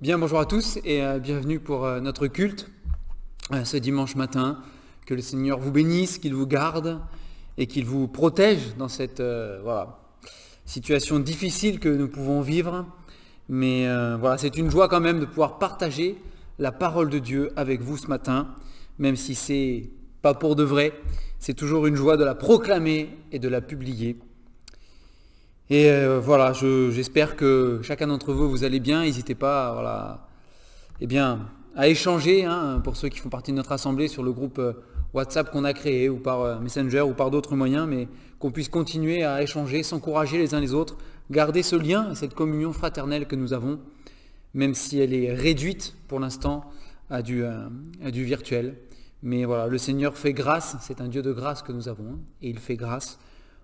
Bien, bonjour à tous et euh, bienvenue pour euh, notre culte euh, ce dimanche matin. Que le Seigneur vous bénisse, qu'il vous garde et qu'il vous protège dans cette situation difficile que nous pouvons vivre. Mais voilà, c'est une joie quand même de pouvoir partager la parole de Dieu avec vous ce matin, même si c'est pas pour de vrai. C'est toujours une joie de la proclamer et de la publier. Et euh, voilà, j'espère que chacun d'entre vous, vous allez bien. N'hésitez pas voilà, eh bien, à échanger, hein, pour ceux qui font partie de notre assemblée, sur le groupe euh, WhatsApp qu'on a créé, ou par euh, Messenger, ou par d'autres moyens, mais qu'on puisse continuer à échanger, s'encourager les uns les autres, garder ce lien, cette communion fraternelle que nous avons, même si elle est réduite pour l'instant à du virtuel. Mais voilà, le Seigneur fait grâce, c'est un Dieu de grâce que nous avons, hein, et il fait grâce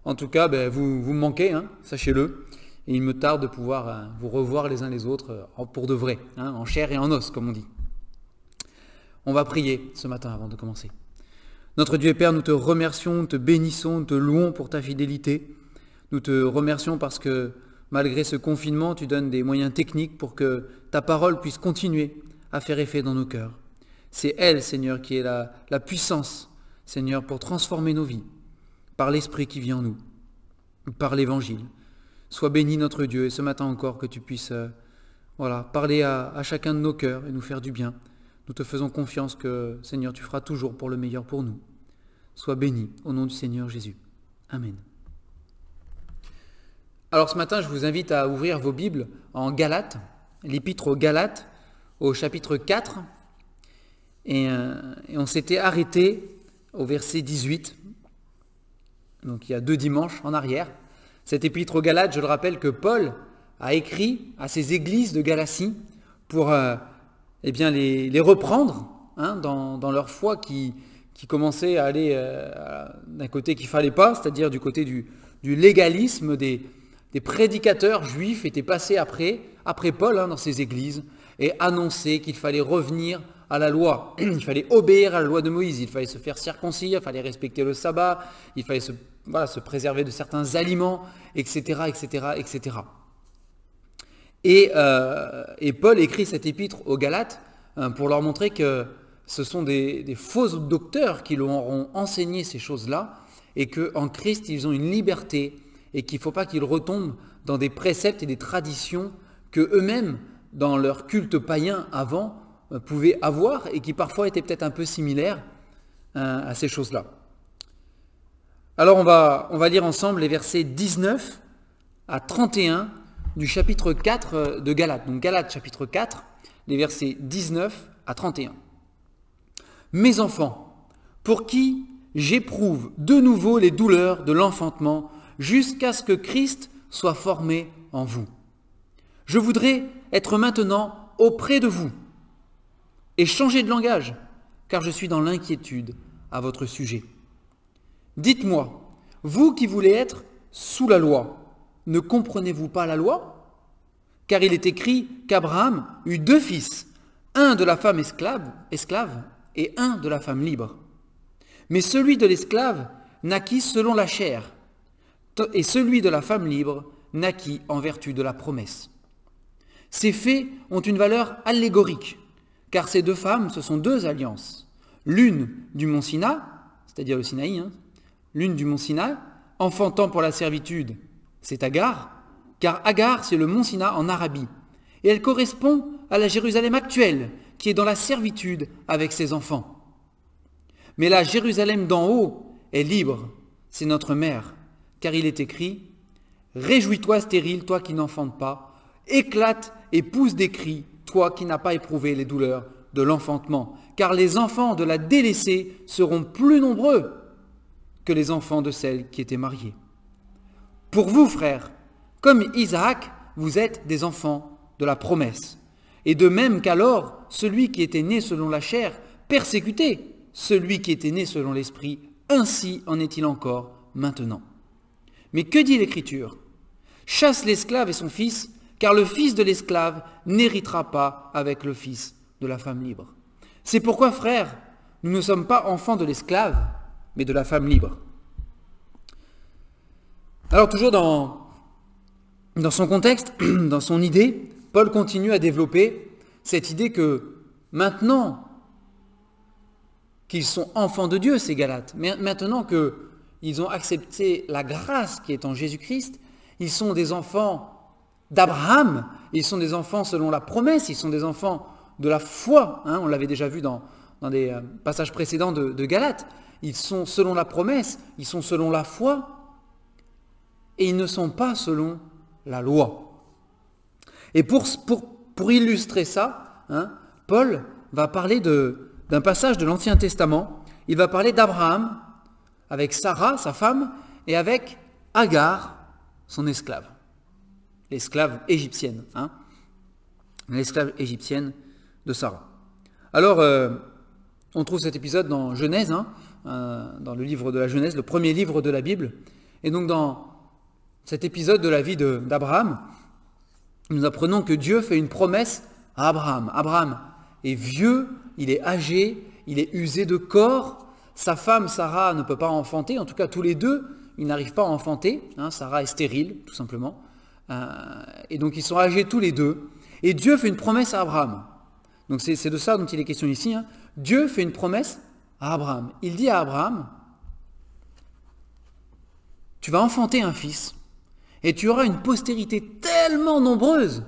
en tout cas, ben, vous, vous me manquez, hein, sachez-le. Et il me tarde de pouvoir euh, vous revoir les uns les autres euh, pour de vrai, hein, en chair et en os, comme on dit. On va prier ce matin avant de commencer. Notre Dieu et Père, nous te remercions, te bénissons, te louons pour ta fidélité. Nous te remercions parce que malgré ce confinement, tu donnes des moyens techniques pour que ta parole puisse continuer à faire effet dans nos cœurs. C'est elle, Seigneur, qui est la puissance, Seigneur, pour transformer nos vies par l'Esprit qui vient en nous, par l'Évangile. Sois béni notre Dieu, et ce matin encore que tu puisses euh, voilà, parler à, chacun de nos cœurs et nous faire du bien. Nous te faisons confiance que, Seigneur, tu feras toujours pour le meilleur pour nous. Sois béni au nom du Seigneur Jésus. Amen. Alors ce matin, je vous invite à ouvrir vos Bibles en Galates, l'épître aux Galates, au chapitre 4. Euh, et on s'était arrêté au verset 18 donc il y a deux dimanches en arrière. Cet épître aux Galates, je le rappelle que Paul a écrit à ces églises de Galatie pour euh, eh bien, les, reprendre hein, dans, leur foi qui, qui commençait à aller euh, d'un côté qu'il ne fallait pas, c'est-à-dire du côté du, légalisme des, prédicateurs juifs étaient passés après, après Paul hein, dans ces églises et annonçaient qu'il fallait revenir à la loi. Il fallait obéir à la loi de Moïse, il fallait se faire circoncire, il fallait respecter le sabbat, il fallait se se préserver de certains aliments, etc., etc., etc. Et, Paul écrit cette épître aux Galates euh, pour leur montrer que ce sont des, faux docteurs qui leur ont enseigné ces choses-là et qu'en Christ, ils ont une liberté et qu'il ne faut pas qu'ils retombent dans des préceptes et des traditions que eux-mêmes, dans leur culte païen avant, euh, pouvaient avoir et qui parfois étaient peut-être un peu similaires euh, à ces choses-là. Alors on va, lire ensemble les versets 19 à 31 du chapitre 4 euh, de Galates. Donc Galate, chapitre 4, les versets 19 à 31. Mes enfants, pour qui j'éprouve de nouveau les douleurs de l'enfantement jusqu'à ce que Christ soit formé en vous. Je voudrais être maintenant auprès de vous et changer de langage, car je suis dans l'inquiétude à votre sujet. Dites-moi, vous qui voulez être sous la loi, ne comprenez-vous pas la loi Car il est écrit qu'Abraham eut deux fils, un de la femme esclave, et un de la femme libre. Mais celui de l'esclave naquit selon la chair, et celui de la femme libre naquit en vertu de la promesse. Ces faits ont une valeur allégorique, car ces deux femmes, ce sont deux alliances. L'une du mont Sina, c'est-à-dire le Sinaï, hein, l'une du mont Sinaï, enfantant pour la servitude, c'est Agar, car Agar, c'est le mont Sinaï en Arabie, et elle correspond à la Jérusalem actuelle, qui est dans la servitude avec ses enfants. Mais la Jérusalem d'en haut est libre, c'est notre mère, car il est écrit, Réjouis-toi stérile, toi qui n'enfantes pas, éclate et pousse des cris, toi qui n'as pas éprouvé les douleurs de l'enfantement, car les enfants de la délaissée seront plus nombreux que les enfants de celles qui étaient mariées. Pour vous, frères, comme Isaac, vous êtes des enfants de la promesse. Et de même qu'alors, celui qui était né selon la chair persécutait celui qui était né selon l'esprit, ainsi en est-il encore maintenant. Mais que dit l'Écriture Chasse l'esclave et son fils, car le fils de l'esclave n'héritera pas avec le fils de la femme libre. C'est pourquoi, frères, nous ne sommes pas enfants de l'esclave, mais de la femme libre. Alors toujours dans, dans son contexte, dans son idée, Paul continue à développer cette idée que maintenant qu'ils sont enfants de Dieu, ces Galates, maintenant qu'ils ont accepté la grâce qui est en Jésus-Christ, ils sont des enfants d'Abraham, ils sont des enfants selon la promesse, ils sont des enfants de la foi, hein, on l'avait déjà vu dans, des euh, passages précédents de, de Galates, ils sont selon la promesse, ils sont selon la foi, et ils ne sont pas selon la loi. Et pour, pour, illustrer ça, hein, Paul va parler d'un passage de l'Ancien Testament. Il va parler d'Abraham avec Sarah, sa femme, et avec Agar, son esclave. L'esclave égyptienne. Hein. L'esclave égyptienne de Sarah. Alors, euh, on trouve cet épisode dans Genèse. Hein, euh, dans le livre de la Genèse, le premier livre de la Bible. Et donc dans cet épisode de la vie d'Abraham, nous apprenons que Dieu fait une promesse à Abraham. Abraham est vieux, il est âgé, il est usé de corps. Sa femme Sarah ne peut pas enfanter, en tout cas tous les deux, ils n'arrivent pas à enfanter. Hein. Sarah est stérile, tout simplement. Euh, et donc ils sont âgés tous les deux. Et Dieu fait une promesse à Abraham. Donc c'est de ça dont il est question ici. Hein. Dieu fait une promesse Abraham. Il dit à Abraham, tu vas enfanter un fils, et tu auras une postérité tellement nombreuse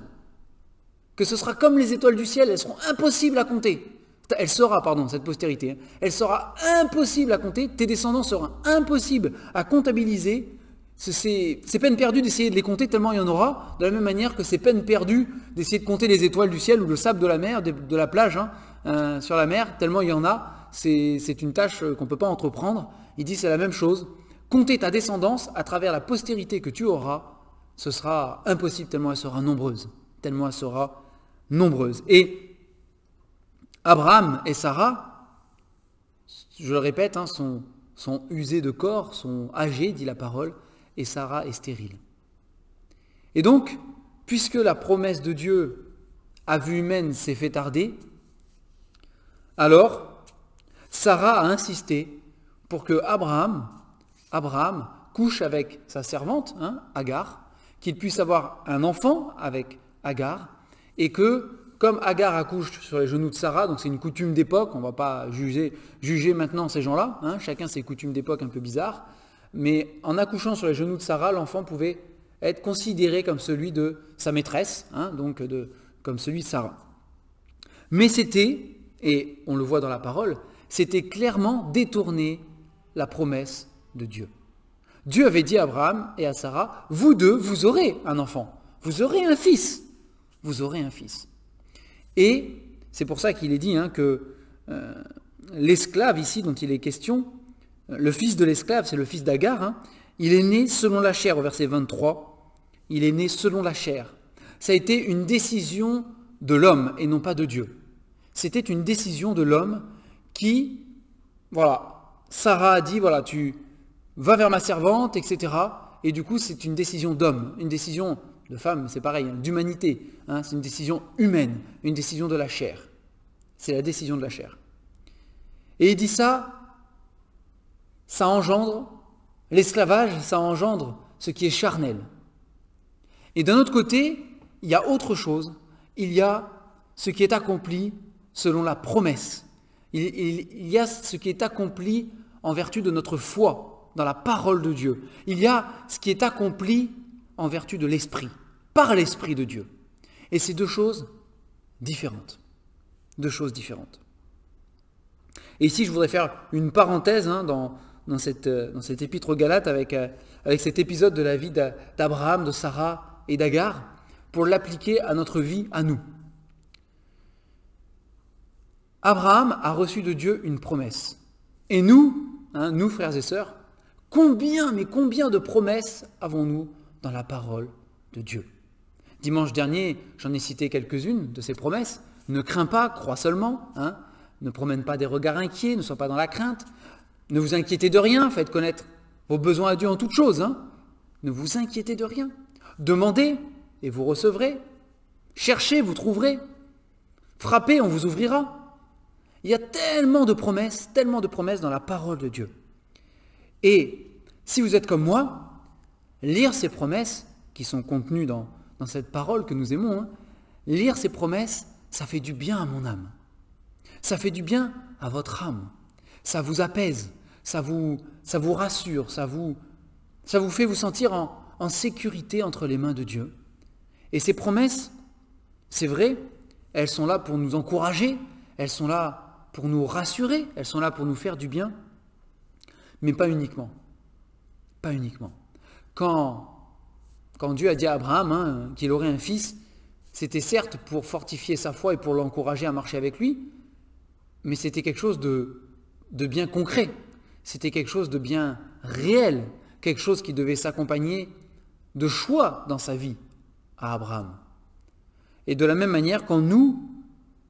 que ce sera comme les étoiles du ciel, elles seront impossibles à compter. Elle sera, pardon, cette postérité, hein. elle sera impossible à compter, tes descendants seront impossibles à comptabiliser. C'est peine perdue d'essayer de les compter tellement il y en aura, de la même manière que c'est peine perdue d'essayer de compter les étoiles du ciel ou le sable de la mer, de, la plage, hein, euh, sur la mer, tellement il y en a c'est une tâche euh, qu'on ne peut pas entreprendre. Il dit c'est la même chose. Compter ta descendance à travers la postérité que tu auras, ce sera impossible tellement elle sera nombreuse. Tellement elle sera nombreuse. Et Abraham et Sarah, je le répète, hein, sont usés de corps, sont âgés, dit la parole, et Sarah est stérile. Et donc, puisque la promesse de Dieu à vue humaine s'est fait tarder, alors Sarah a insisté pour que Abraham, Abraham couche avec sa servante, hein, Agar, qu'il puisse avoir un enfant avec Agar, et que, comme Agar accouche sur les genoux de Sarah, donc c'est une coutume d'époque, on ne va pas juger, maintenant ces gens-là, hein, chacun ses coutumes d'époque un peu bizarres, mais en accouchant sur les genoux de Sarah, l'enfant pouvait être considéré comme celui de sa maîtresse, hein, donc comme celui de Sarah. Mais c'était, et on le voit dans la parole, c'était clairement détourner la promesse de Dieu. Dieu avait dit à Abraham et à Sarah, vous deux, vous aurez un enfant, vous aurez un fils, vous aurez un fils. Et c'est pour ça qu'il est dit hein, que euh, l'esclave ici dont il est question, le fils de l'esclave, c'est le fils d'Agar, hein, il est né selon la chair, au verset 23, il est né selon la chair. Ça a été une décision de l'homme et non pas de Dieu. C'était une décision de l'homme qui, voilà, Sarah a dit, voilà, tu vas vers ma servante, etc. Et du coup, c'est une décision d'homme, une décision de femme, c'est pareil, hein, d'humanité. Hein, c'est une décision humaine, une décision de la chair. C'est la décision de la chair. Et il dit ça, ça engendre l'esclavage, ça engendre ce qui est charnel. Et d'un autre côté, il y a autre chose, il y a ce qui est accompli selon la promesse il, y a ce qui est accompli en vertu de notre foi dans la parole de Dieu. Il y a ce qui est accompli en vertu de l'Esprit, par l'Esprit de Dieu. Et c'est deux choses différentes. Deux choses différentes. Et ici, je voudrais faire une parenthèse hein, dans, cette, euh, dans épître aux Galates euh, avec cet épisode de la vie d'Abraham, de Sarah et d'Agar pour l'appliquer à notre vie, à nous. Abraham a reçu de Dieu une promesse. Et nous, hein, nous frères et sœurs, combien, mais combien de promesses avons-nous dans la parole de Dieu Dimanche dernier, j'en ai cité quelques-unes de ces promesses. Ne crains pas, crois seulement. Hein. ne promène pas des regards inquiets, ne sois pas dans la crainte. Ne vous inquiétez de rien, faites connaître vos besoins à Dieu en toutes choses. Hein. Ne vous inquiétez de rien. Demandez et vous recevrez. Cherchez, vous trouverez. Frappez, on vous ouvrira. Il y a tellement de promesses, tellement de promesses dans la parole de Dieu. Et si vous êtes comme moi, lire ces promesses qui sont contenues dans, cette parole que nous aimons, hein, lire ces promesses, ça fait du bien à mon âme. Ça fait du bien à votre âme. Ça vous apaise, ça vous, ça vous rassure, ça vous, ça vous fait vous sentir en, en sécurité entre les mains de Dieu. Et ces promesses, c'est vrai, elles sont là pour nous encourager, elles sont là pour nous rassurer, elles sont là pour nous faire du bien, mais pas uniquement. Pas uniquement. Quand, quand Dieu a dit à Abraham hein, qu'il aurait un fils, c'était certes pour fortifier sa foi et pour l'encourager à marcher avec lui, mais c'était quelque chose de, de bien concret, c'était quelque chose de bien réel, quelque chose qui devait s'accompagner de choix dans sa vie à Abraham. Et de la même manière, quand nous,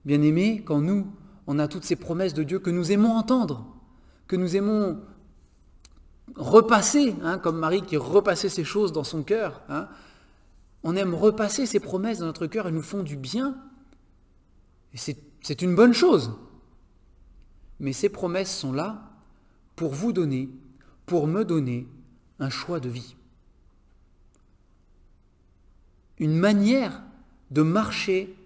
bien-aimés, quand nous, on a toutes ces promesses de Dieu que nous aimons entendre, que nous aimons repasser, hein, comme Marie qui repassait ces choses dans son cœur. Hein. On aime repasser ces promesses dans notre cœur, elles nous font du bien. Et c'est une bonne chose. Mais ces promesses sont là pour vous donner, pour me donner un choix de vie. Une manière de marcher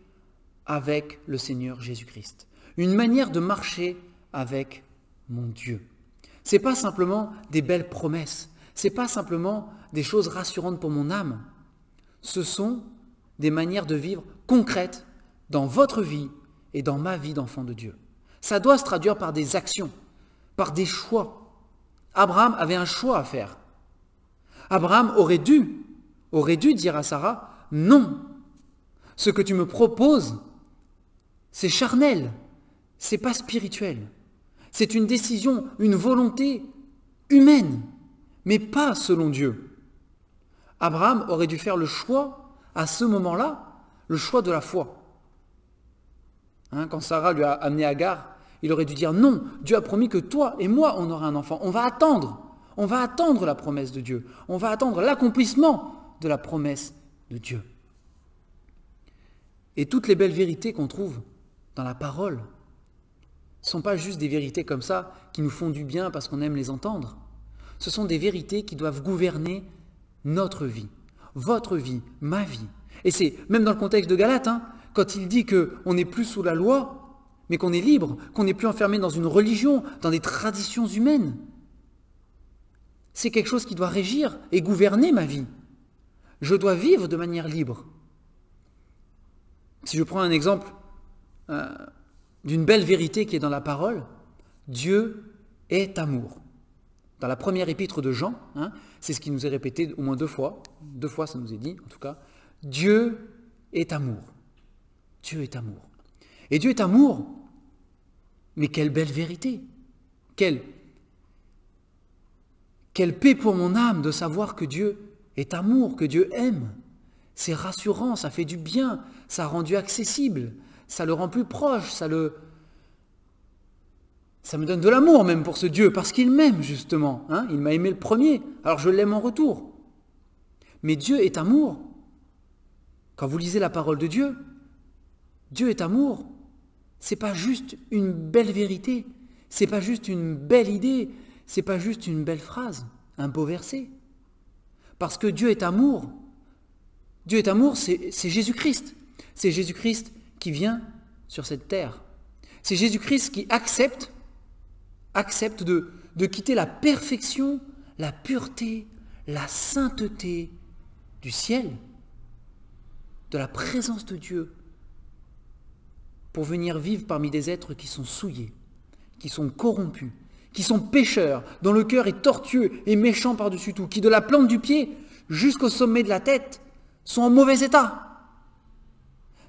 avec le Seigneur Jésus-Christ une manière de marcher avec mon Dieu. C'est pas simplement des belles promesses, c'est pas simplement des choses rassurantes pour mon âme. Ce sont des manières de vivre concrètes dans votre vie et dans ma vie d'enfant de Dieu. Ça doit se traduire par des actions, par des choix. Abraham avait un choix à faire. Abraham aurait dû, aurait dû dire à Sarah, non, ce que tu me proposes, c'est charnel, c'est pas spirituel. C'est une décision, une volonté humaine, mais pas selon Dieu. Abraham aurait dû faire le choix, à ce moment-là, le choix de la foi. Hein, quand Sarah lui a amené Agar, il aurait dû dire non, Dieu a promis que toi et moi, on aura un enfant. On va attendre. On va attendre la promesse de Dieu. On va attendre l'accomplissement de la promesse de Dieu. Et toutes les belles vérités qu'on trouve dans la parole, ce sont pas juste des vérités comme ça qui nous font du bien parce qu'on aime les entendre. Ce sont des vérités qui doivent gouverner notre vie, votre vie, ma vie. Et c'est même dans le contexte de Galate, hein, quand il dit qu'on n'est plus sous la loi, mais qu'on est libre, qu'on n'est plus enfermé dans une religion, dans des traditions humaines. C'est quelque chose qui doit régir et gouverner ma vie. Je dois vivre de manière libre. Si je prends un exemple, euh, d'une belle vérité qui est dans la parole, Dieu est amour. Dans la première épître de Jean, hein, c'est ce qui nous est répété au moins deux fois, deux fois ça nous est dit en tout cas, Dieu est amour. Dieu est amour. Et Dieu est amour, mais quelle belle vérité, quelle, quelle paix pour mon âme de savoir que Dieu est amour, que Dieu aime. C'est rassurant, ça fait du bien, ça a rendu accessible, ça le rend plus proche, ça le... Ça me donne de l'amour même pour ce Dieu, parce qu'il m'aime justement. Hein. il m'a aimé le premier, alors je l'aime en retour. Mais Dieu est amour. Quand vous lisez la parole de Dieu, Dieu est amour. C'est pas juste une belle vérité, c'est pas juste une belle idée, c'est pas juste une belle phrase, un beau verset. Parce que Dieu est amour. Dieu est amour, c'est Jésus-Christ. C'est Jésus-Christ qui vient sur cette terre. C'est Jésus-Christ qui accepte, accepte de, de quitter la perfection, la pureté, la sainteté du ciel, de la présence de Dieu, pour venir vivre parmi des êtres qui sont souillés, qui sont corrompus, qui sont pécheurs, dont le cœur est tortueux et méchant par-dessus tout, qui de la plante du pied jusqu'au sommet de la tête sont en mauvais état.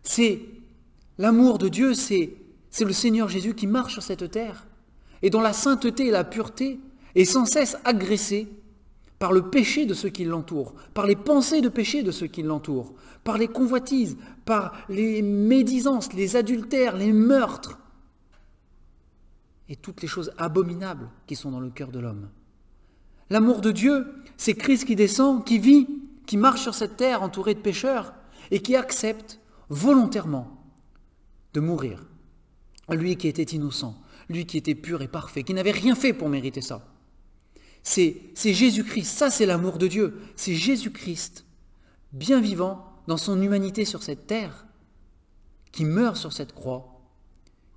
C'est L'amour de Dieu, c'est, c'est le Seigneur Jésus qui marche sur cette terre et dont la sainteté et la pureté est sans cesse agressée par le péché de ceux qui l'entourent, par les pensées de péché de ceux qui l'entourent, par les convoitises, par les médisances, les adultères, les meurtres et toutes les choses abominables qui sont dans le cœur de l'homme. L'amour de Dieu, c'est Christ qui descend, qui vit, qui marche sur cette terre entouré de pécheurs et qui accepte volontairement de mourir. Lui qui était innocent, lui qui était pur et parfait, qui n'avait rien fait pour mériter ça. C'est Jésus-Christ, ça c'est l'amour de Dieu. C'est Jésus-Christ, bien vivant dans son humanité sur cette terre, qui meurt sur cette croix,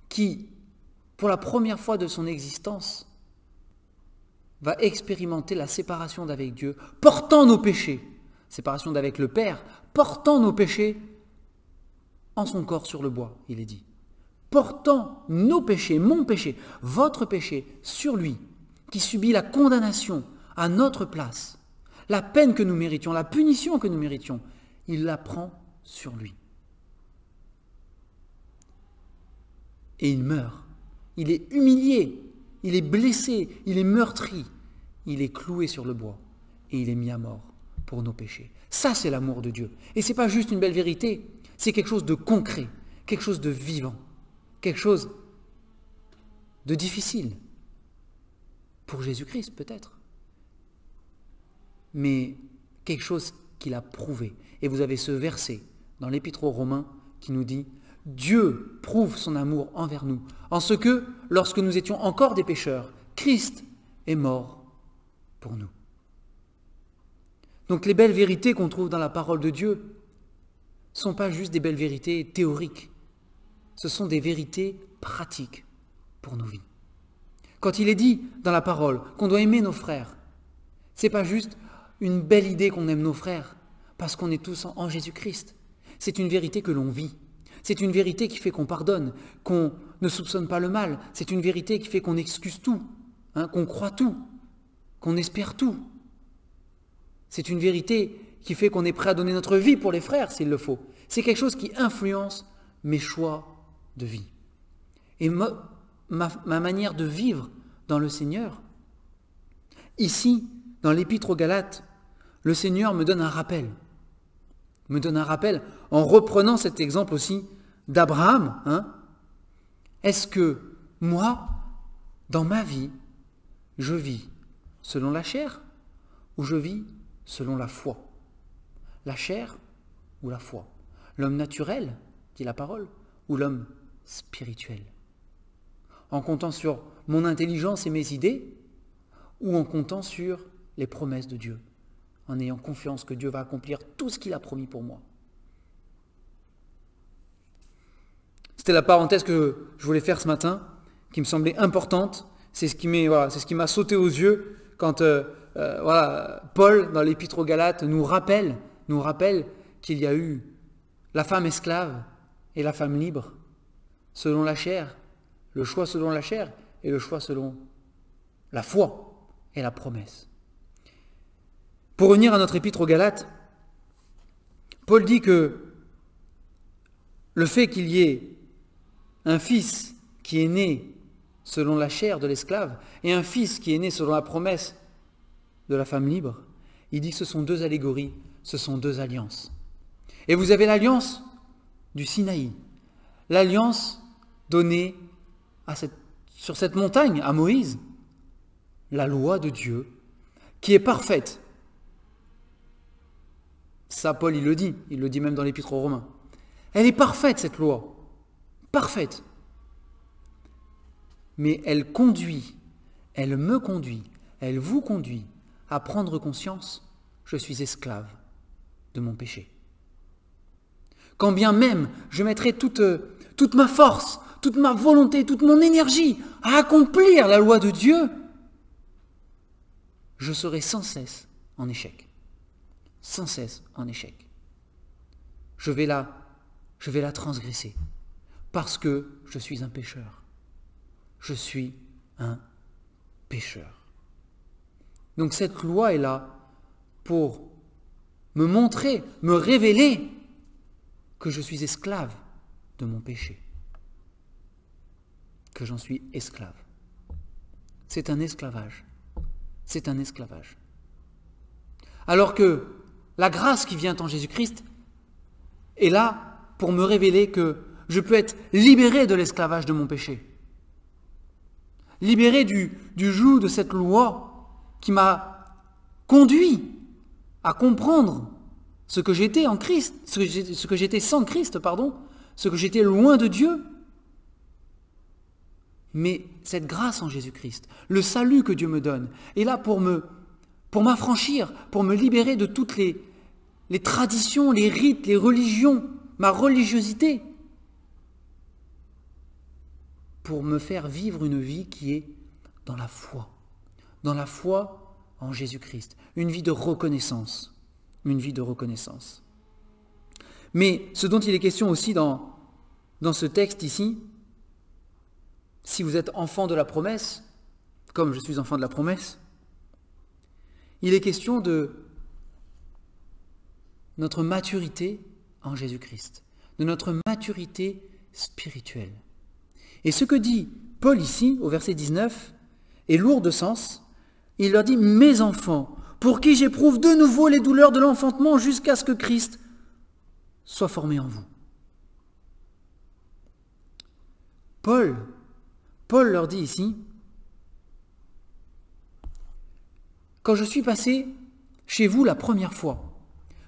qui, pour la première fois de son existence, va expérimenter la séparation d'avec Dieu, portant nos péchés, séparation d'avec le Père, portant nos péchés en son corps sur le bois, il est dit, portant nos péchés, mon péché, votre péché sur lui, qui subit la condamnation à notre place, la peine que nous méritions, la punition que nous méritions, il la prend sur lui. Et il meurt. Il est humilié, il est blessé, il est meurtri, il est cloué sur le bois et il est mis à mort pour nos péchés. Ça, c'est l'amour de Dieu. Et ce n'est pas juste une belle vérité, c'est quelque chose de concret, quelque chose de vivant, quelque chose de difficile. Pour Jésus-Christ peut-être. Mais quelque chose qu'il a prouvé. Et vous avez ce verset dans l'épître aux Romains qui nous dit Dieu prouve son amour envers nous, en ce que, lorsque nous étions encore des pécheurs, Christ est mort pour nous. Donc les belles vérités qu'on trouve dans la parole de Dieu, sont pas juste des belles vérités théoriques, ce sont des vérités pratiques pour nos vies. Quand il est dit dans la parole qu'on doit aimer nos frères, c'est pas juste une belle idée qu'on aime nos frères, parce qu'on est tous en Jésus-Christ. C'est une vérité que l'on vit. C'est une vérité qui fait qu'on pardonne, qu'on ne soupçonne pas le mal. C'est une vérité qui fait qu'on excuse tout, hein, qu'on croit tout, qu'on espère tout. C'est une vérité qui fait qu'on est prêt à donner notre vie pour les frères s'il le faut. C'est quelque chose qui influence mes choix de vie. Et ma, manière de vivre dans le Seigneur. Ici, dans l'épître aux Galates, le Seigneur me donne un rappel. Me donne un rappel en reprenant cet exemple aussi d'Abraham. Hein. Est-ce que moi, dans ma vie, je vis selon la chair ou je vis selon la foi la chair ou la foi L'homme naturel, dit la parole, ou l'homme spirituel En comptant sur mon intelligence et mes idées, ou en comptant sur les promesses de Dieu, en ayant confiance que Dieu va accomplir tout ce qu'il a promis pour moi C'était la parenthèse que je voulais faire ce matin, qui me semblait importante. C'est ce qui m'a sauté aux yeux quand euh, euh, voilà, Paul, dans l'Épître aux Galates, nous rappelle nous rappelle qu'il y a eu la femme esclave et la femme libre, selon la chair, le choix selon la chair et le choix selon la foi et la promesse. Pour revenir à notre épître aux Galates, Paul dit que le fait qu'il y ait un fils qui est né selon la chair de l'esclave et un fils qui est né selon la promesse de la femme libre, il dit que ce sont deux allégories ce sont deux alliances. Et vous avez l'alliance du Sinaï, l'alliance donnée sur cette montagne à Moïse, la loi de Dieu, qui est parfaite. Ça, Paul, il le dit, il le dit même dans l'Épître aux Romains. Elle est parfaite, cette loi, parfaite. Mais elle conduit, elle me conduit, elle vous conduit à prendre conscience, je suis esclave de mon péché. Quand bien même je mettrai toute, euh, toute ma force, toute ma volonté, toute mon énergie à accomplir la loi de Dieu, je serai sans cesse en échec. Sans cesse en échec. Je vais la, je vais la transgresser parce que je suis un pécheur. Je suis un pécheur. Donc cette loi est là pour me montrer, me révéler que je suis esclave de mon péché, que j'en suis esclave. C'est un esclavage. C'est un esclavage. Alors que la grâce qui vient en Jésus-Christ est là pour me révéler que je peux être libéré de l'esclavage de mon péché, libéré du, du joug de cette loi qui m'a conduit à comprendre ce que j'étais en Christ, ce que j'étais sans Christ, pardon, ce que j'étais loin de Dieu. Mais cette grâce en Jésus-Christ, le salut que Dieu me donne, est là pour me pour m'affranchir, pour me libérer de toutes les, les traditions, les rites, les religions, ma religiosité, pour me faire vivre une vie qui est dans la foi, dans la foi en Jésus-Christ, une vie de reconnaissance, une vie de reconnaissance. Mais ce dont il est question aussi dans, dans ce texte ici, si vous êtes enfant de la promesse, comme je suis enfant de la promesse, il est question de notre maturité en Jésus-Christ, de notre maturité spirituelle. Et ce que dit Paul ici, au verset 19, est lourd de sens il leur dit, mes enfants, pour qui j'éprouve de nouveau les douleurs de l'enfantement jusqu'à ce que Christ soit formé en vous. Paul, Paul leur dit ici, quand je suis passé chez vous la première fois,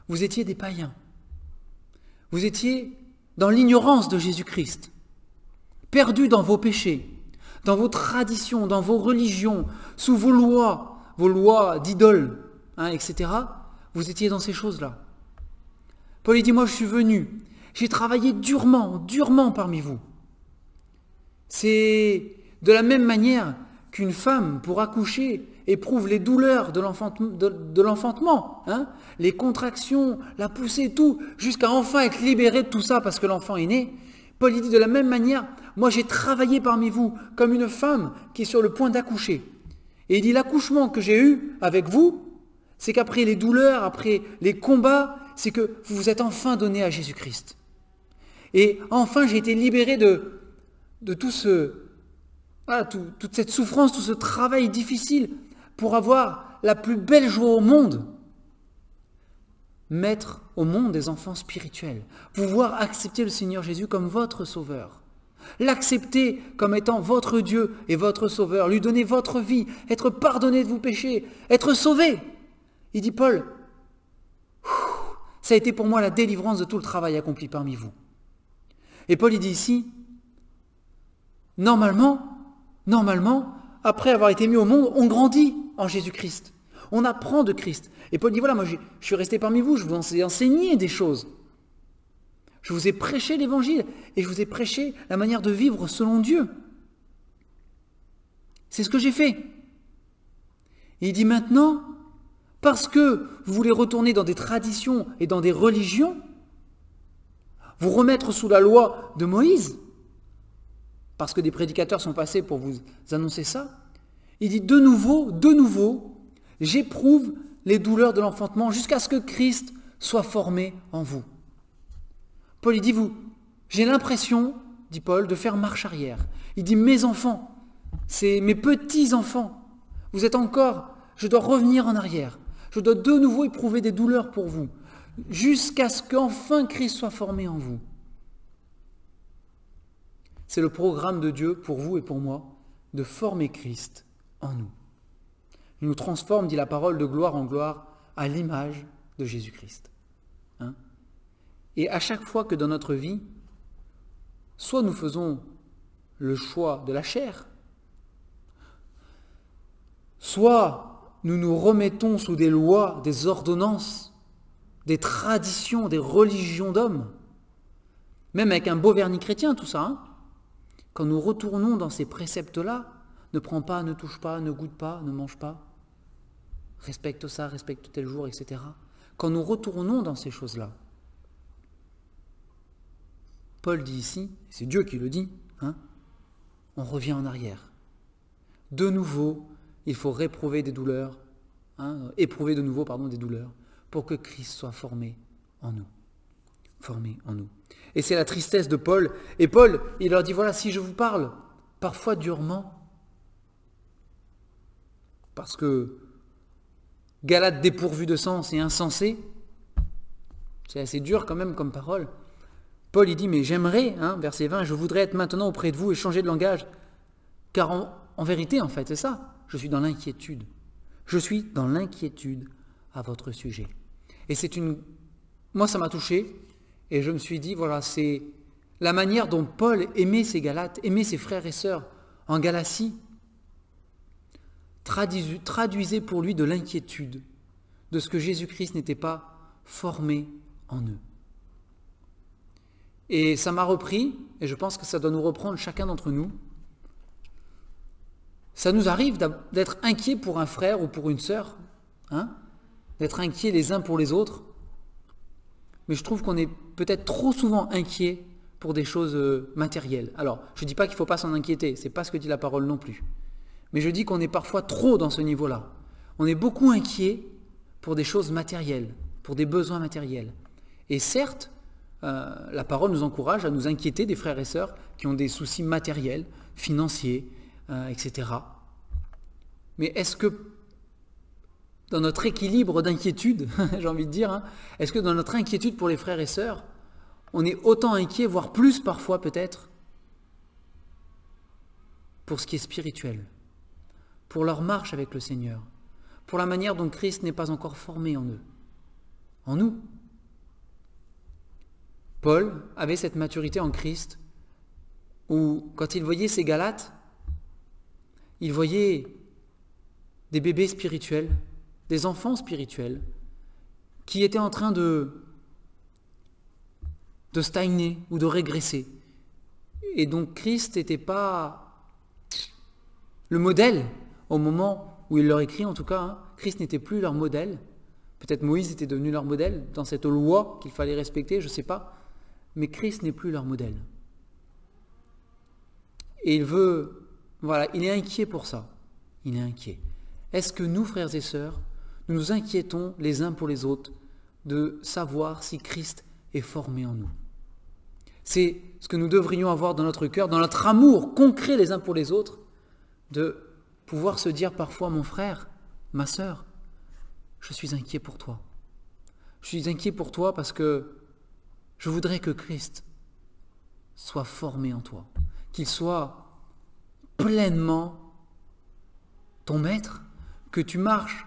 vous étiez des païens, vous étiez dans l'ignorance de Jésus-Christ, perdus dans vos péchés, dans vos traditions, dans vos religions, sous vos lois, vos lois d'idoles, hein, etc. Vous étiez dans ces choses-là. Paul dit, moi je suis venu, j'ai travaillé durement, durement parmi vous. C'est de la même manière qu'une femme, pour accoucher, éprouve les douleurs de l'enfantement, hein, les contractions, la poussée, tout, jusqu'à enfin être libérée de tout ça parce que l'enfant est né. Paul dit de la même manière, moi j'ai travaillé parmi vous comme une femme qui est sur le point d'accoucher. Et il dit l'accouchement que j'ai eu avec vous, c'est qu'après les douleurs, après les combats, c'est que vous vous êtes enfin donné à Jésus-Christ. Et enfin j'ai été libéré de, de tout ce, ah, toute cette souffrance, tout ce travail difficile pour avoir la plus belle joie au monde. Mettre au monde des enfants spirituels, pouvoir accepter le Seigneur Jésus comme votre sauveur l'accepter comme étant votre Dieu et votre Sauveur, lui donner votre vie, être pardonné de vos péchés, être sauvé. Il dit Paul, ça a été pour moi la délivrance de tout le travail accompli parmi vous. Et Paul il dit ici, normalement, normalement, après avoir été mis au monde, on grandit en Jésus-Christ. On apprend de Christ. Et Paul dit, voilà, moi je suis resté parmi vous, je vous ai enseigné des choses. Je vous ai prêché l'évangile et je vous ai prêché la manière de vivre selon Dieu. C'est ce que j'ai fait. il dit maintenant, parce que vous voulez retourner dans des traditions et dans des religions, vous remettre sous la loi de Moïse, parce que des prédicateurs sont passés pour vous annoncer ça, il dit de nouveau, de nouveau, j'éprouve les douleurs de l'enfantement jusqu'à ce que Christ soit formé en vous. Paul, il dit, vous, j'ai l'impression, dit Paul, de faire marche arrière. Il dit, mes enfants, c'est mes petits-enfants, vous êtes encore, je dois revenir en arrière. Je dois de nouveau éprouver des douleurs pour vous, jusqu'à ce qu'enfin Christ soit formé en vous. C'est le programme de Dieu pour vous et pour moi, de former Christ en nous. Il nous transforme, dit la parole, de gloire en gloire, à l'image de Jésus-Christ. Hein et à chaque fois que dans notre vie, soit nous faisons le choix de la chair, soit nous nous remettons sous des lois, des ordonnances, des traditions, des religions d'hommes, même avec un beau vernis chrétien, tout ça, hein, quand nous retournons dans ces préceptes-là, ne prends pas, ne touche pas, ne goûte pas, ne mange pas, respecte ça, respecte tel jour, etc. Quand nous retournons dans ces choses-là, Paul dit ici, c'est Dieu qui le dit, hein, on revient en arrière. De nouveau, il faut réprouver des douleurs, hein, éprouver de nouveau pardon, des douleurs, pour que Christ soit formé en nous. Formé en nous. Et c'est la tristesse de Paul. Et Paul, il leur dit, voilà, si je vous parle, parfois durement, parce que Galate dépourvu de sens et insensé, c'est assez dur quand même comme parole. Paul il dit mais j'aimerais, hein, verset 20, je voudrais être maintenant auprès de vous et changer de langage. Car en, vérité en fait c'est ça, je suis dans l'inquiétude. Je suis dans l'inquiétude à votre sujet. Et c'est une... Moi ça m'a touché et je me suis dit voilà c'est la manière dont Paul aimait ses Galates, aimait ses frères et sœurs en Galatie. traduisait pour lui de l'inquiétude de ce que Jésus-Christ n'était pas formé en eux. Et ça m'a repris, et je pense que ça doit nous reprendre chacun d'entre nous. Ça nous arrive d'être inquiets pour un frère ou pour une sœur, hein d'être inquiets les uns pour les autres. Mais je trouve qu'on est peut-être trop souvent inquiets pour des choses euh, matérielles. Alors, je ne dis pas qu'il ne faut pas s'en inquiéter, Ce n'est pas ce que dit la parole non plus. Mais je dis qu'on est parfois trop dans ce niveau-là. On est beaucoup inquiet pour des choses matérielles, pour des besoins matériels. Et certes, euh, la parole nous encourage à nous inquiéter des frères et sœurs qui ont des soucis matériels, financiers, euh, etc. Mais est-ce que dans notre équilibre d'inquiétude, j'ai envie de dire, hein, est-ce que dans notre inquiétude pour les frères et sœurs, on est autant inquiet, voire plus parfois peut-être, pour ce qui est spirituel, pour leur marche avec le Seigneur, pour la manière dont Christ n'est pas encore formé en eux, en nous, Paul avait cette maturité en Christ où, quand il voyait ces Galates, il voyait des bébés spirituels, des enfants spirituels, qui étaient en train de, de stagner ou de régresser. Et donc Christ n'était pas le modèle au moment où il leur écrit, en tout cas, hein. Christ n'était plus leur modèle. Peut-être Moïse était devenu leur modèle dans cette loi qu'il fallait respecter, je ne sais pas mais Christ n'est plus leur modèle. Et il veut, voilà, il est inquiet pour ça. Il est inquiet. Est-ce que nous, frères et sœurs, nous nous inquiétons les uns pour les autres de savoir si Christ est formé en nous C'est ce que nous devrions avoir dans notre cœur, dans notre amour concret les uns pour les autres, de pouvoir se dire parfois, mon frère, ma sœur, je suis inquiet pour toi. Je suis inquiet pour toi parce que je voudrais que Christ soit formé en toi, qu'il soit pleinement ton maître, que tu marches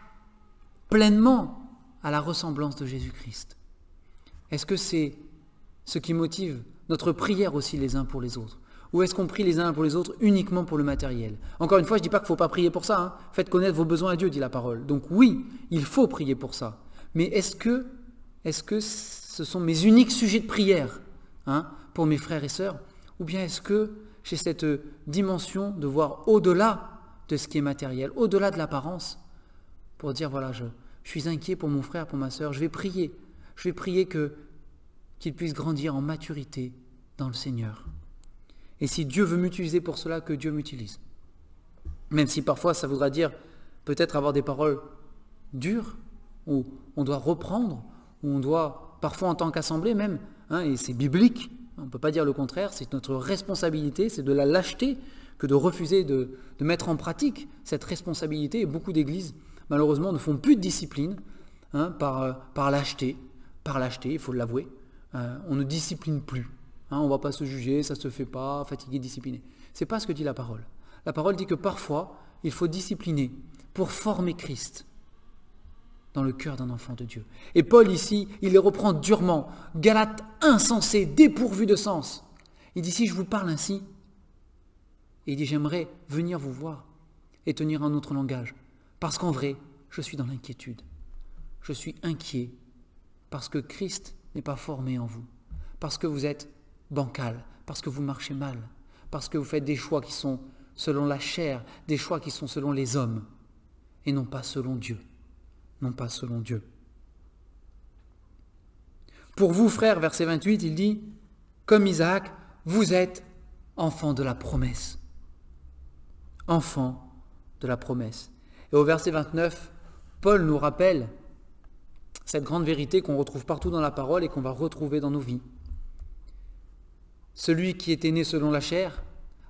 pleinement à la ressemblance de Jésus-Christ. Est-ce que c'est ce qui motive notre prière aussi les uns pour les autres Ou est-ce qu'on prie les uns pour les autres uniquement pour le matériel Encore une fois, je ne dis pas qu'il ne faut pas prier pour ça. Hein. Faites connaître vos besoins à Dieu, dit la parole. Donc oui, il faut prier pour ça. Mais est-ce que, est-ce que ce sont mes uniques sujets de prière hein, pour mes frères et sœurs Ou bien est-ce que j'ai cette dimension de voir au-delà de ce qui est matériel, au-delà de l'apparence, pour dire voilà, je, suis inquiet pour mon frère, pour ma sœur, je vais prier, je vais prier que qu'il puisse grandir en maturité dans le Seigneur. Et si Dieu veut m'utiliser pour cela, que Dieu m'utilise. Même si parfois ça voudra dire peut-être avoir des paroles dures, où on doit reprendre, où on doit parfois en tant qu'assemblée même, hein, et c'est biblique, on ne peut pas dire le contraire, c'est notre responsabilité, c'est de la lâcheté que de refuser de, mettre en pratique cette responsabilité. Et beaucoup d'églises, malheureusement, ne font plus de discipline hein, euh, par, lâcheté, par lâcheté, il faut l'avouer. Euh, on ne discipline plus. Hein, on ne va pas se juger, ça ne se fait pas, fatigué, Ce n'est pas ce que dit la parole. La parole dit que parfois, il faut discipliner pour former Christ dans le cœur d'un enfant de Dieu. Et Paul ici, il les reprend durement. Galate insensé, dépourvu de sens. Il dit, si je vous parle ainsi, il dit, j'aimerais venir vous voir et tenir un autre langage. Parce qu'en vrai, je suis dans l'inquiétude. Je suis inquiet parce que Christ n'est pas formé en vous. Parce que vous êtes bancal, parce que vous marchez mal, parce que vous faites des choix qui sont selon la chair, des choix qui sont selon les hommes et non pas selon Dieu non pas selon Dieu. Pour vous, frères, verset 28, il dit, comme Isaac, vous êtes enfants de la promesse. Enfants de la promesse. Et au verset 29, Paul nous rappelle cette grande vérité qu'on retrouve partout dans la parole et qu'on va retrouver dans nos vies. Celui qui était né selon la chair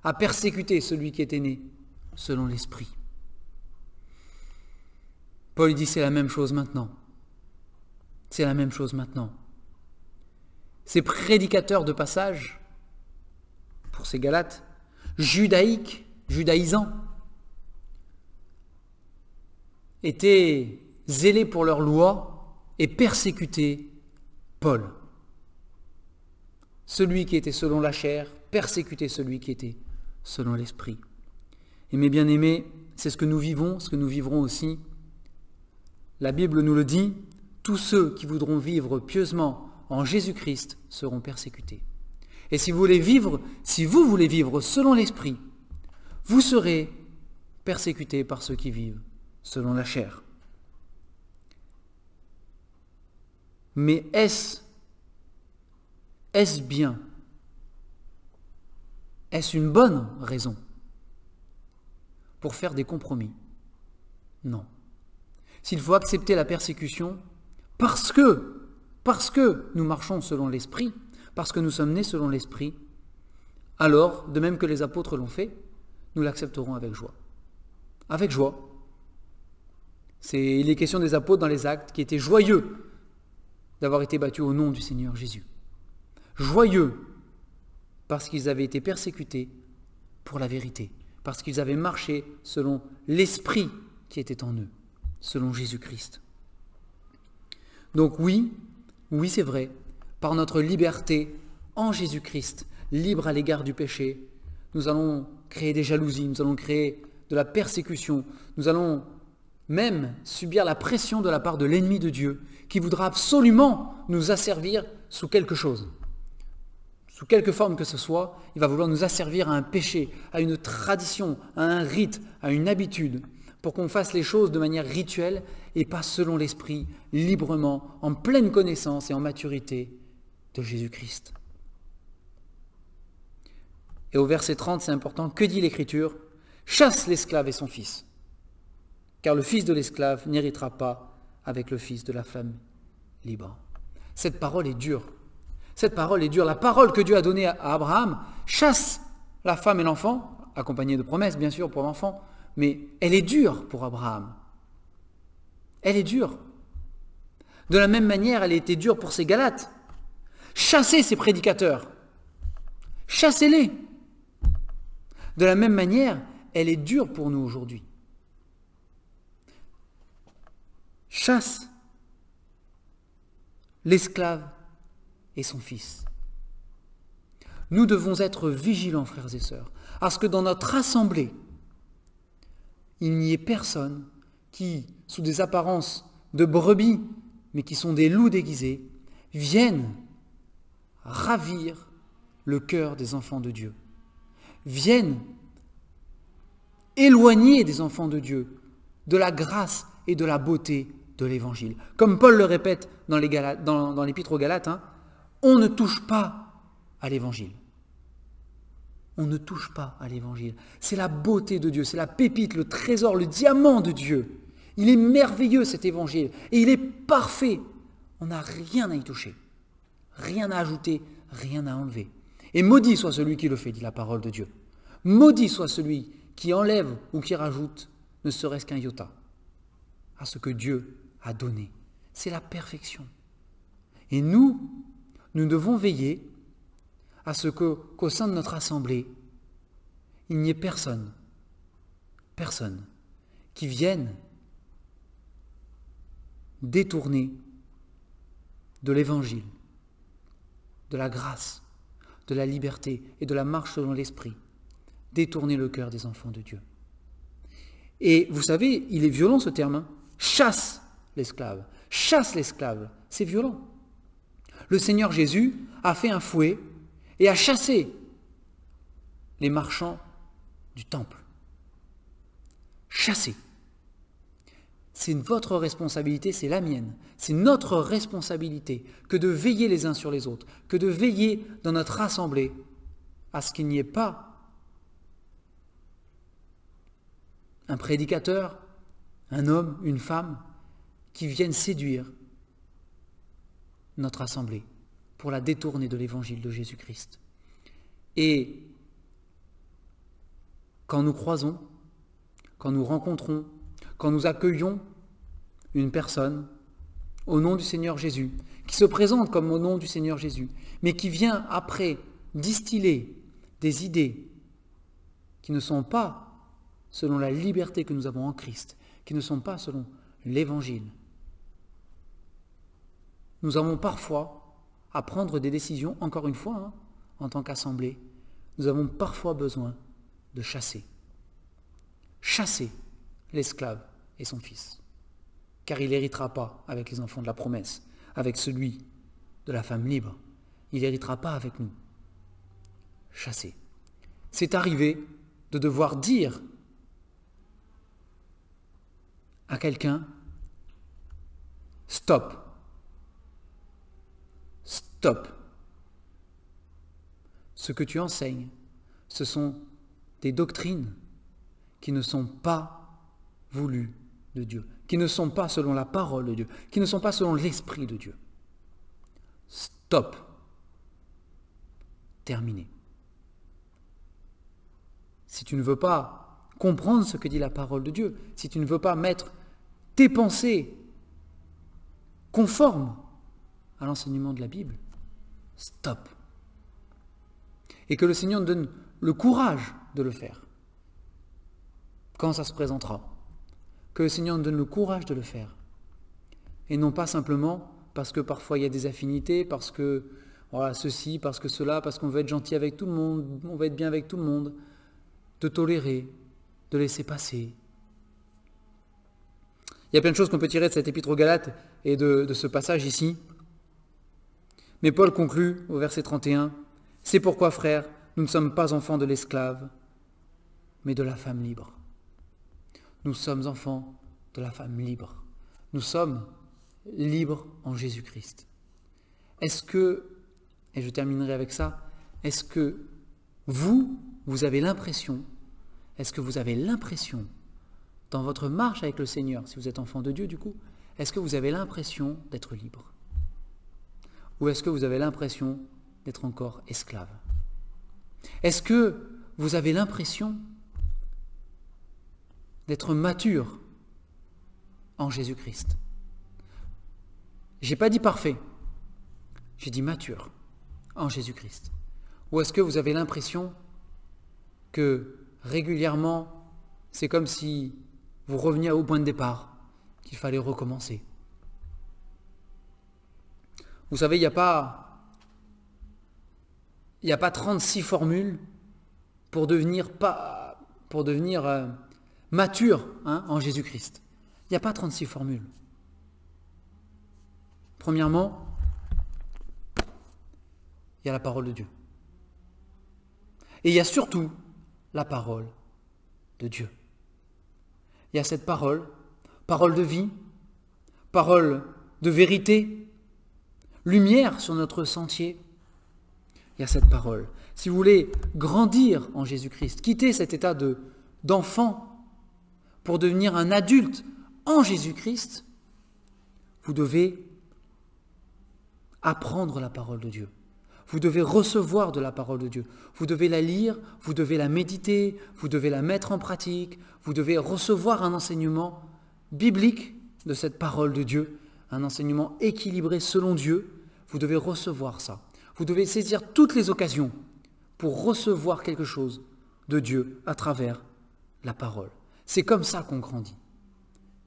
a persécuté celui qui était né selon l'esprit. Paul dit c'est la même chose maintenant. C'est la même chose maintenant. Ces prédicateurs de passage, pour ces Galates, judaïques, judaïsants, étaient zélés pour leur loi et persécutaient Paul. Celui qui était selon la chair persécutait celui qui était selon l'esprit. Et mes bien-aimés, c'est ce que nous vivons, ce que nous vivrons aussi la Bible nous le dit, tous ceux qui voudront vivre pieusement en Jésus-Christ seront persécutés. Et si vous voulez vivre, si vous voulez vivre selon l'Esprit, vous serez persécutés par ceux qui vivent selon la chair. Mais est-ce est-ce bien Est-ce une bonne raison pour faire des compromis Non s'il faut accepter la persécution, parce que, parce que nous marchons selon l'Esprit, parce que nous sommes nés selon l'Esprit, alors, de même que les apôtres l'ont fait, nous l'accepterons avec joie. Avec joie. C'est, il est question des apôtres dans les actes qui étaient joyeux d'avoir été battus au nom du Seigneur Jésus. Joyeux parce qu'ils avaient été persécutés pour la vérité, parce qu'ils avaient marché selon l'esprit qui était en eux selon Jésus-Christ. Donc oui, oui c'est vrai, par notre liberté en Jésus-Christ, libre à l'égard du péché, nous allons créer des jalousies, nous allons créer de la persécution, nous allons même subir la pression de la part de l'ennemi de Dieu, qui voudra absolument nous asservir sous quelque chose. Sous quelque forme que ce soit, il va vouloir nous asservir à un péché, à une tradition, à un rite, à une habitude pour qu'on fasse les choses de manière rituelle et pas selon l'esprit, librement, en pleine connaissance et en maturité de Jésus-Christ. Et au verset 30, c'est important, que dit l'Écriture Chasse l'esclave et son fils, car le fils de l'esclave n'héritera pas avec le fils de la femme libre. Cette parole est dure. Cette parole est dure. La parole que Dieu a donnée à Abraham chasse la femme et l'enfant, accompagnée de promesses bien sûr pour l'enfant, mais elle est dure pour Abraham. Elle est dure. De la même manière, elle était dure pour ses Galates. Chassez ces prédicateurs. Chassez-les. De la même manière, elle est dure pour nous aujourd'hui. Chasse l'esclave et son fils. Nous devons être vigilants, frères et sœurs, à ce que dans notre assemblée, il n'y ait personne qui, sous des apparences de brebis, mais qui sont des loups déguisés, viennent ravir le cœur des enfants de Dieu, viennent éloigner des enfants de Dieu de la grâce et de la beauté de l'Évangile. Comme Paul le répète dans l'Épître dans, aux Galates, hein, on ne touche pas à l'Évangile on ne touche pas à l'évangile. C'est la beauté de Dieu, c'est la pépite, le trésor, le diamant de Dieu. Il est merveilleux cet évangile et il est parfait. On n'a rien à y toucher, rien à ajouter, rien à enlever. Et maudit soit celui qui le fait, dit la parole de Dieu. Maudit soit celui qui enlève ou qui rajoute, ne serait-ce qu'un iota, à ce que Dieu a donné. C'est la perfection. Et nous, nous devons veiller à ce que, qu'au sein de notre assemblée, il n'y ait personne, personne, qui vienne détourner de l'évangile, de la grâce, de la liberté et de la marche selon l'esprit, détourner le cœur des enfants de Dieu. Et vous savez, il est violent ce terme, hein. chasse l'esclave, chasse l'esclave, c'est violent. Le Seigneur Jésus a fait un fouet et à chasser les marchands du temple. Chasser. C'est votre responsabilité, c'est la mienne. C'est notre responsabilité que de veiller les uns sur les autres, que de veiller dans notre assemblée à ce qu'il n'y ait pas un prédicateur, un homme, une femme qui viennent séduire notre assemblée pour la détourner de l'évangile de Jésus-Christ. Et quand nous croisons, quand nous rencontrons, quand nous accueillons une personne au nom du Seigneur Jésus, qui se présente comme au nom du Seigneur Jésus, mais qui vient après distiller des idées qui ne sont pas selon la liberté que nous avons en Christ, qui ne sont pas selon l'Évangile. Nous avons parfois à prendre des décisions, encore une fois, hein, en tant qu'assemblée, nous avons parfois besoin de chasser. Chasser l'esclave et son fils, car il n'héritera pas avec les enfants de la promesse, avec celui de la femme libre. Il n'héritera pas avec nous. Chasser. C'est arrivé de devoir dire à quelqu'un, stop, Stop. Ce que tu enseignes, ce sont des doctrines qui ne sont pas voulues de Dieu, qui ne sont pas selon la parole de Dieu, qui ne sont pas selon l'esprit de Dieu. Stop. Terminé. Si tu ne veux pas comprendre ce que dit la parole de Dieu, si tu ne veux pas mettre tes pensées conformes à l'enseignement de la Bible, Stop. Et que le Seigneur nous donne le courage de le faire. Quand ça se présentera. Que le Seigneur nous donne le courage de le faire. Et non pas simplement parce que parfois il y a des affinités, parce que voilà, ceci, parce que cela, parce qu'on veut être gentil avec tout le monde, on veut être bien avec tout le monde, de tolérer, de laisser passer. Il y a plein de choses qu'on peut tirer de cette épître aux Galates et de ce passage ici. Mais Paul conclut au verset 31, C'est pourquoi, frères, nous ne sommes pas enfants de l'esclave, mais de la femme libre. Nous sommes enfants de la femme libre. Nous sommes libres en Jésus-Christ. Est-ce que, et je terminerai avec ça, est-ce que vous, vous avez l'impression, est-ce que vous avez l'impression, dans votre marche avec le Seigneur, si vous êtes enfant de Dieu du coup, est-ce que vous avez l'impression d'être libre ou est-ce que vous avez l'impression d'être encore esclave Est-ce que vous avez l'impression d'être mature en Jésus-Christ J'ai pas dit parfait, j'ai dit mature en Jésus-Christ. Ou est-ce que vous avez l'impression que régulièrement, c'est comme si vous reveniez au point de départ, qu'il fallait recommencer vous savez, il n'y a pas... Il a pas 36 formules pour devenir, pas, pour devenir euh, mature hein, en Jésus-Christ. Il n'y a pas 36 formules. Premièrement, il y a la parole de Dieu. Et il y a surtout la parole de Dieu. Il y a cette parole, parole de vie, parole de vérité, lumière sur notre sentier, il y a cette parole. Si vous voulez grandir en Jésus-Christ, quitter cet état de d'enfant pour devenir un adulte en Jésus-Christ, vous devez apprendre la parole de Dieu. Vous devez recevoir de la parole de Dieu. Vous devez la lire, vous devez la méditer, vous devez la mettre en pratique, vous devez recevoir un enseignement biblique de cette parole de Dieu, un enseignement équilibré selon Dieu, vous devez recevoir ça. Vous devez saisir toutes les occasions pour recevoir quelque chose de Dieu à travers la parole. C'est comme ça qu'on grandit.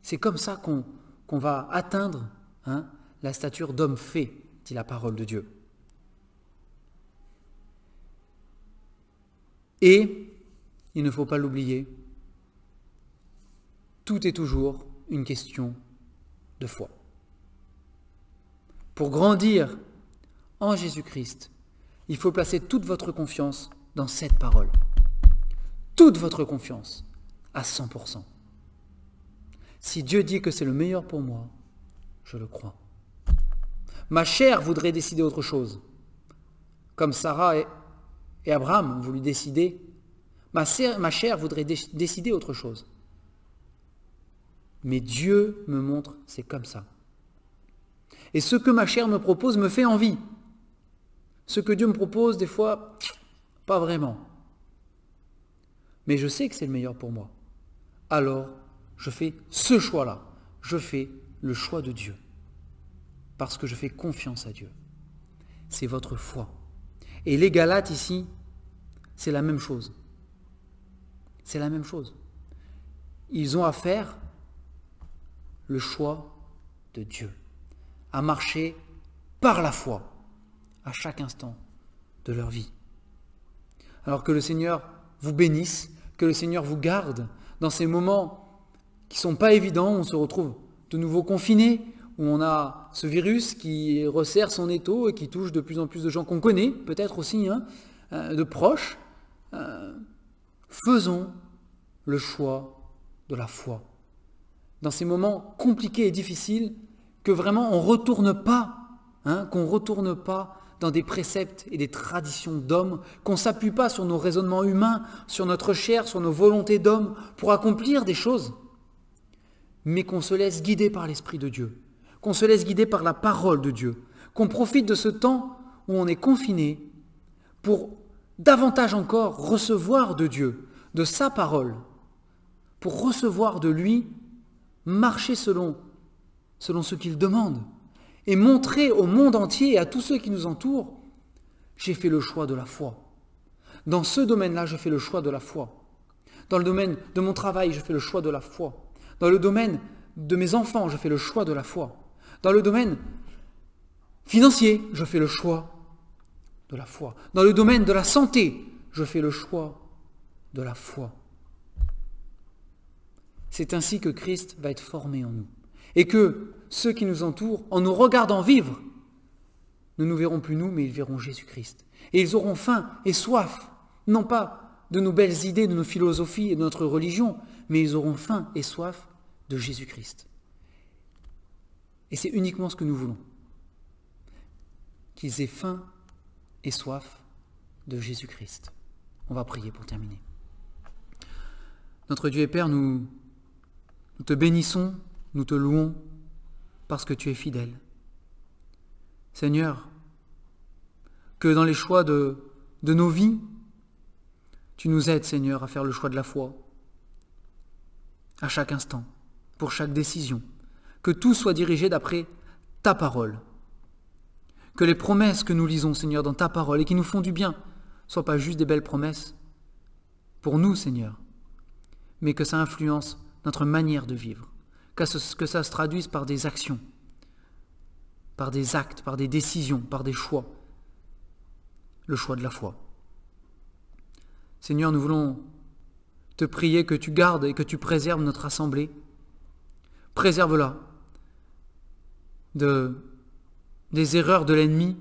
C'est comme ça qu'on va atteindre hein, la stature d'homme fait, dit la parole de Dieu. Et, il ne faut pas l'oublier, tout est toujours une question de foi. Pour grandir en Jésus-Christ, il faut placer toute votre confiance dans cette parole. Toute votre confiance à 100%. Si Dieu dit que c'est le meilleur pour moi, je le crois. Ma chair voudrait décider autre chose. Comme Sarah et, Abraham ont voulu décider, ma, chair voudrait décider autre chose. Mais Dieu me montre, c'est comme ça. Et ce que ma chair me propose me fait envie. Ce que Dieu me propose, des fois, pas vraiment. Mais je sais que c'est le meilleur pour moi. Alors, je fais ce choix-là. Je fais le choix de Dieu. Parce que je fais confiance à Dieu. C'est votre foi. Et les Galates ici, c'est la même chose. C'est la même chose. Ils ont à faire le choix de Dieu à marcher par la foi à chaque instant de leur vie. Alors que le Seigneur vous bénisse, que le Seigneur vous garde dans ces moments qui ne sont pas évidents, où on se retrouve de nouveau confiné, où on a ce virus qui resserre son étau et qui touche de plus en plus de gens qu'on connaît, peut-être aussi, hein, euh, de proches. Euh, faisons le choix de la foi. Dans ces moments compliqués et difficiles, que vraiment on ne retourne pas, hein, qu'on ne retourne pas dans des préceptes et des traditions d'hommes, qu'on ne s'appuie pas sur nos raisonnements humains, sur notre chair, sur nos volontés d'hommes pour accomplir des choses, mais qu'on se laisse guider par l'Esprit de Dieu, qu'on se laisse guider par la parole de Dieu, qu'on profite de ce temps où on est confiné pour davantage encore recevoir de Dieu, de sa parole, pour recevoir de lui, marcher selon selon ce qu'il demande, et montrer au monde entier et à tous ceux qui nous entourent, j'ai fait le choix de la foi. Dans ce domaine-là, je fais le choix de la foi. Dans le domaine de mon travail, je fais le choix de la foi. Dans le domaine de mes enfants, je fais le choix de la foi. Dans le domaine financier, je fais le choix de la foi. Dans le domaine de la santé, je fais le choix de la foi. C'est ainsi que Christ va être formé en nous et que ceux qui nous entourent, en nous regardant vivre, ne nous verront plus nous, mais ils verront Jésus-Christ. Et ils auront faim et soif, non pas de nos belles idées, de nos philosophies et de notre religion, mais ils auront faim et soif de Jésus-Christ. Et c'est uniquement ce que nous voulons, qu'ils aient faim et soif de Jésus-Christ. On va prier pour terminer. Notre Dieu et Père, nous, nous te bénissons nous te louons parce que tu es fidèle. Seigneur, que dans les choix de, de nos vies, tu nous aides, Seigneur, à faire le choix de la foi, à chaque instant, pour chaque décision, que tout soit dirigé d'après ta parole, que les promesses que nous lisons, Seigneur, dans ta parole et qui nous font du bien, soient pas juste des belles promesses pour nous, Seigneur, mais que ça influence notre manière de vivre que ça, que ça se traduise par des actions, par des actes, par des décisions, par des choix. Le choix de la foi. Seigneur, nous voulons te prier que tu gardes et que tu préserves notre assemblée. Préserve-la de, des erreurs de l'ennemi.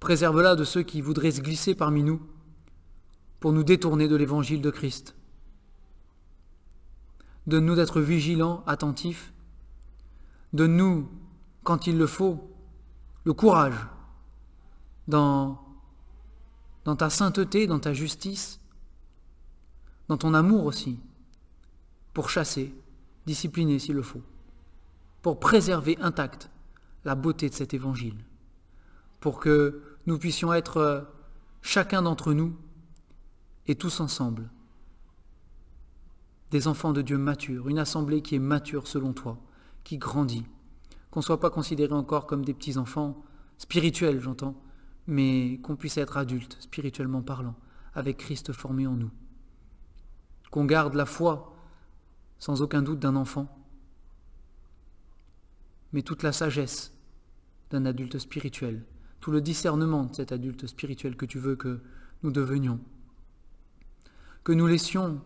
Préserve-la de ceux qui voudraient se glisser parmi nous pour nous détourner de l'évangile de Christ. Donne-nous d'être vigilants, attentifs. Donne-nous, quand il le faut, le courage dans, dans ta sainteté, dans ta justice, dans ton amour aussi, pour chasser, discipliner s'il le faut, pour préserver intacte la beauté de cet évangile, pour que nous puissions être chacun d'entre nous et tous ensemble des enfants de Dieu matures, une assemblée qui est mature selon toi, qui grandit, qu'on ne soit pas considérés encore comme des petits-enfants, spirituels j'entends, mais qu'on puisse être adultes, spirituellement parlant, avec Christ formé en nous. Qu'on garde la foi, sans aucun doute, d'un enfant, mais toute la sagesse d'un adulte spirituel, tout le discernement de cet adulte spirituel que tu veux que nous devenions. Que nous laissions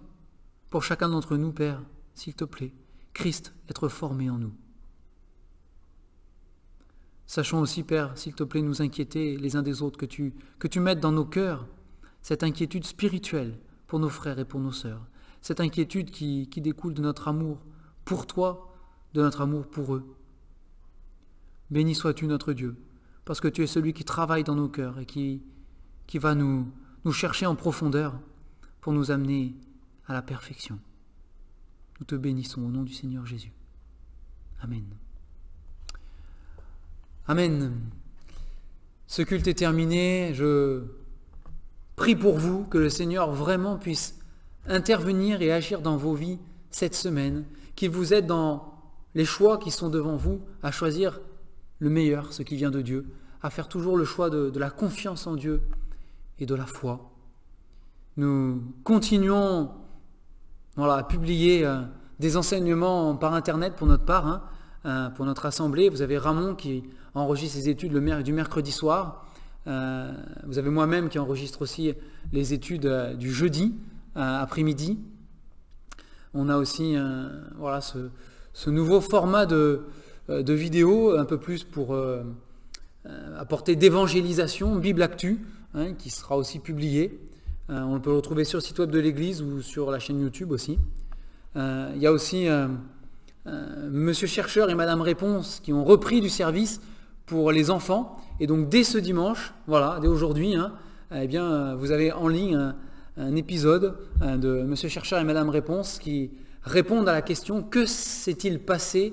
pour chacun d'entre nous, Père, s'il te plaît, Christ, être formé en nous. Sachons aussi, Père, s'il te plaît, nous inquiéter les uns des autres, que tu, que tu mettes dans nos cœurs cette inquiétude spirituelle pour nos frères et pour nos sœurs, cette inquiétude qui, découle de notre amour pour toi, de notre amour pour eux. Béni sois-tu notre Dieu, parce que tu es celui qui travaille dans nos cœurs et qui, qui va nous, nous chercher en profondeur pour nous amener à la perfection. Nous te bénissons au nom du Seigneur Jésus. Amen. Amen. Ce culte est terminé. Je prie pour vous que le Seigneur vraiment puisse intervenir et agir dans vos vies cette semaine, qu'il vous aide dans les choix qui sont devant vous à choisir le meilleur, ce qui vient de Dieu, à faire toujours le choix de, la confiance en Dieu et de la foi. Nous continuons voilà, publier euh, des enseignements par Internet pour notre part, hein, euh, pour notre assemblée. Vous avez Ramon qui enregistre ses études le du mercredi soir. Euh, vous avez moi-même qui enregistre aussi les études du jeudi après-midi. On a aussi voilà, ce, nouveau format de, vidéo, un peu plus pour apporter d'évangélisation, Bible Actu, hein, qui sera aussi publié. Euh, on peut le retrouver sur le site web de l'Église ou sur la chaîne YouTube aussi. Euh, il y a aussi euh, euh, Monsieur Chercheur et Madame Réponse qui ont repris du service pour les enfants. Et donc dès ce dimanche, voilà, dès aujourd'hui, hein, eh bien, vous avez en ligne un, épisode de Monsieur Chercheur et Madame Réponse qui répondent à la question que s'est-il passé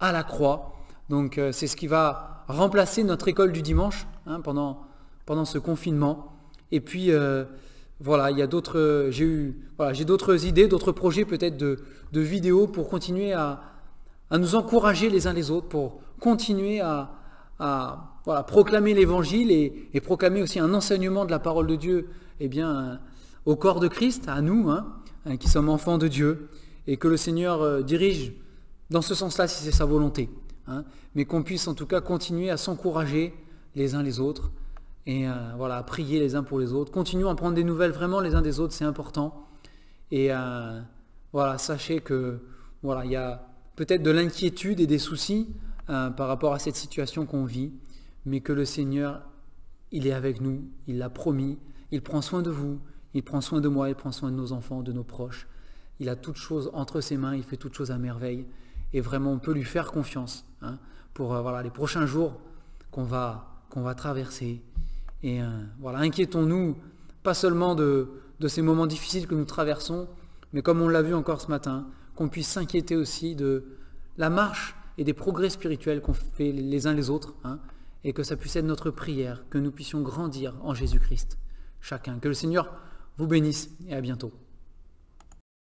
à la croix Donc c'est ce qui va remplacer notre école du dimanche hein, pendant, pendant ce confinement. Et puis voilà, il y a d'autres, euh, j'ai eu, j'ai d'autres idées, d'autres projets peut-être de, vidéos pour continuer à, nous encourager les uns les autres, pour continuer à, proclamer l'évangile et, proclamer aussi un enseignement de la parole de Dieu, eh bien, euh, au corps de Christ, à nous, hein, hein, qui sommes enfants de Dieu, et que le Seigneur euh, dirige dans ce sens-là si c'est sa volonté, hein, mais qu'on puisse en tout cas continuer à s'encourager les uns les autres et euh, voilà, prier les uns pour les autres. Continuons à prendre des nouvelles vraiment les uns des autres, c'est important. Et euh, voilà, sachez que voilà, il y a peut-être de l'inquiétude et des soucis euh, par rapport à cette situation qu'on vit, mais que le Seigneur, il est avec nous, il l'a promis, il prend soin de vous, il prend soin de moi, il prend soin de nos enfants, de nos proches. Il a toutes choses entre ses mains, il fait toutes choses à merveille. Et vraiment, on peut lui faire confiance hein, pour voilà, les prochains jours qu'on va, qu'on va traverser et euh, voilà, inquiétons-nous pas seulement de, ces moments difficiles que nous traversons, mais comme on l'a vu encore ce matin, qu'on puisse s'inquiéter aussi de la marche et des progrès spirituels qu'on fait les uns les autres, hein, et que ça puisse être notre prière, que nous puissions grandir en Jésus-Christ, chacun. Que le Seigneur vous bénisse et à bientôt.